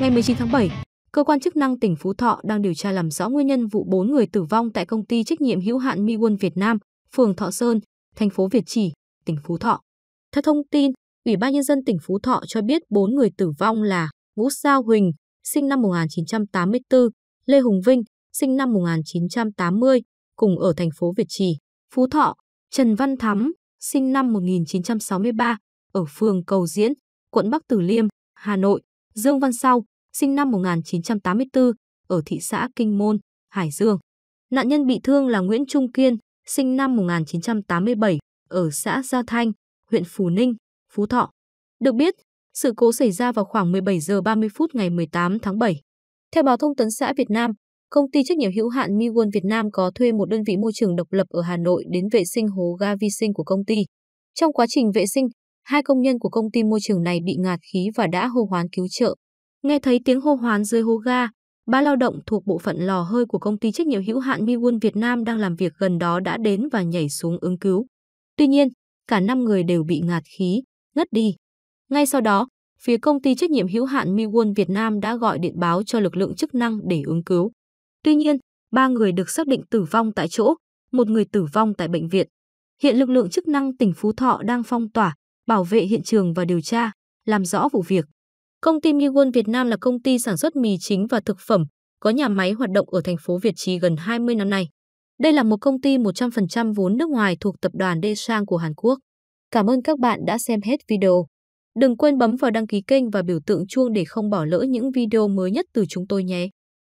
Ngày 19 tháng 7, cơ quan chức năng tỉnh Phú Thọ đang điều tra làm rõ nguyên nhân vụ 4 người tử vong tại công ty trách nhiệm hữu hạn Mi Quân Việt Nam, phường Thọ Sơn, thành phố Việt Trì, tỉnh Phú Thọ. Theo thông tin, Ủy ban nhân dân tỉnh Phú Thọ cho biết 4 người tử vong là Vũ Giao Huỳnh, sinh năm 1984, Lê Hùng Vinh, sinh năm 1980, cùng ở thành phố Việt Trì, Phú Thọ, Trần Văn Thắm, sinh năm 1963, ở phường Cầu Diễn, quận Bắc Từ Liêm, Hà Nội, Dương Văn Sau, sinh năm 1984, ở thị xã Kinh Môn, Hải Dương. Nạn nhân bị thương là Nguyễn Trung Kiên, sinh năm 1987, ở xã Gia Thanh, huyện Phú Ninh, Phú Thọ. Được biết, sự cố xảy ra vào khoảng 17 giờ 30 phút ngày 18 tháng 7. Theo báo Thông tấn xã Việt Nam, công ty trách nhiệm hữu hạn Miwon Việt Nam có thuê một đơn vị môi trường độc lập ở Hà Nội đến vệ sinh hố ga vi sinh của công ty. Trong quá trình vệ sinh, hai công nhân của công ty môi trường này bị ngạt khí và đã hô hoán cứu trợ. Nghe thấy tiếng hô hoán dưới hố ga, ba lao động thuộc bộ phận lò hơi của công ty trách nhiệm hữu hạn Miwon Việt Nam đang làm việc gần đó đã đến và nhảy xuống ứng cứu. Tuy nhiên, cả năm người đều bị ngạt khí, ngất đi. Ngay sau đó, phía công ty trách nhiệm hữu hạn Miwon Việt Nam đã gọi điện báo cho lực lượng chức năng để ứng cứu. Tuy nhiên, ba người được xác định tử vong tại chỗ, một người tử vong tại bệnh viện. Hiện lực lượng chức năng tỉnh Phú Thọ đang phong tỏa, bảo vệ hiện trường và điều tra, làm rõ vụ việc. Công ty Miwon Việt Nam là công ty sản xuất mì chính và thực phẩm, có nhà máy hoạt động ở thành phố Việt Trì gần 20 năm nay. Đây là một công ty 100% vốn nước ngoài thuộc tập đoàn Desang của Hàn Quốc. Cảm ơn các bạn đã xem hết video. Đừng quên bấm vào đăng ký kênh và biểu tượng chuông để không bỏ lỡ những video mới nhất từ chúng tôi nhé.